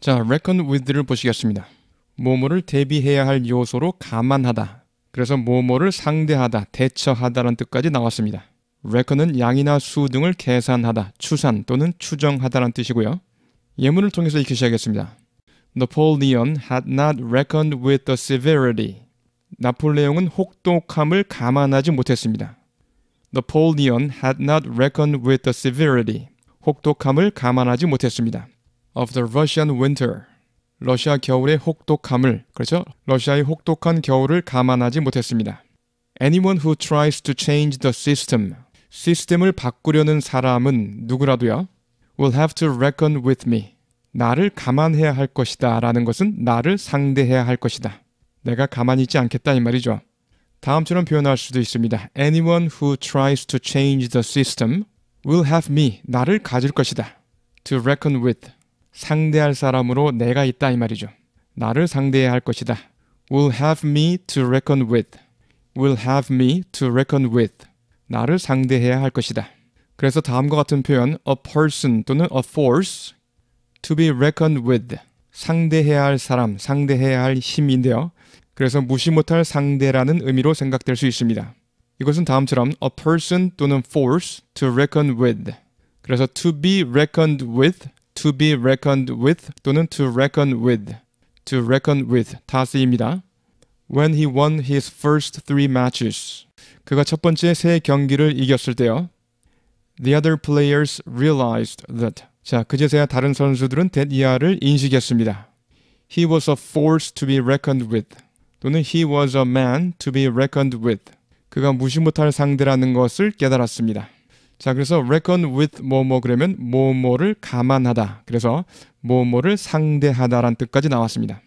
자, reckon with를 보시겠습니다. 뭐뭐를 대비해야 할 요소로 감안하다. 그래서 뭐뭐를 상대하다, 대처하다라는 뜻까지 나왔습니다. reckon은 양이나 수 등을 계산하다, 추산 또는 추정하다라는 뜻이고요. 예문을 통해서 익히셔야겠습니다. Napoleon had not reckoned with the severity. 나폴레옹은 혹독함을 감안하지 못했습니다. Napoleon had not reckoned with the severity. 혹독함을 감안하지 못했습니다. of the Russian winter. 러시아 겨울의 혹독함을, 그렇죠? 러시아의 혹독한 겨울을 감안하지 못했습니다. Anyone who tries to change the system, 시스템을 바꾸려는 사람은 누구라도요, will have to reckon with me. 나를 감안해야 할 것이다 라는 것은 나를 상대해야 할 것이다. 내가 가만히 있지 않겠다 이 말이죠. 다음처럼 표현할 수도 있습니다. Anyone who tries to change the system will have me, 나를 가질 것이다. To reckon with, 상대할 사람으로 내가 있다 이 말이죠. 나를 상대해야 할 것이다. will have me to reckon with. will have me to reckon with. 나를 상대해야 할 것이다. 그래서 다음과 같은 표현 a person 또는 a force to be reckoned with 상대해야 할 사람, 상대해야 할 힘인데요. 그래서 무시 못할 상대라는 의미로 생각될 수 있습니다. 이것은 다음처럼 a person 또는 force to reckon with 그래서 to be reckoned with to be reckoned with 또는 to reckon with, to reckon with 다 쓰입니다. When he won his first three matches. 그가 첫 번째 세 경기를 이겼을 때요. The other players realized that. 자, 그제서야 다른 선수들은 that 이하를 인식했습니다. He was a force to be reckoned with. 또는 he was a man to be reckoned with. 그가 무시 못할 상대라는 것을 깨달았습니다. 자, 그래서 reckon with 뭐뭐 그러면 뭐뭐를 감안하다. 그래서 뭐뭐를 상대하다란 뜻까지 나왔습니다.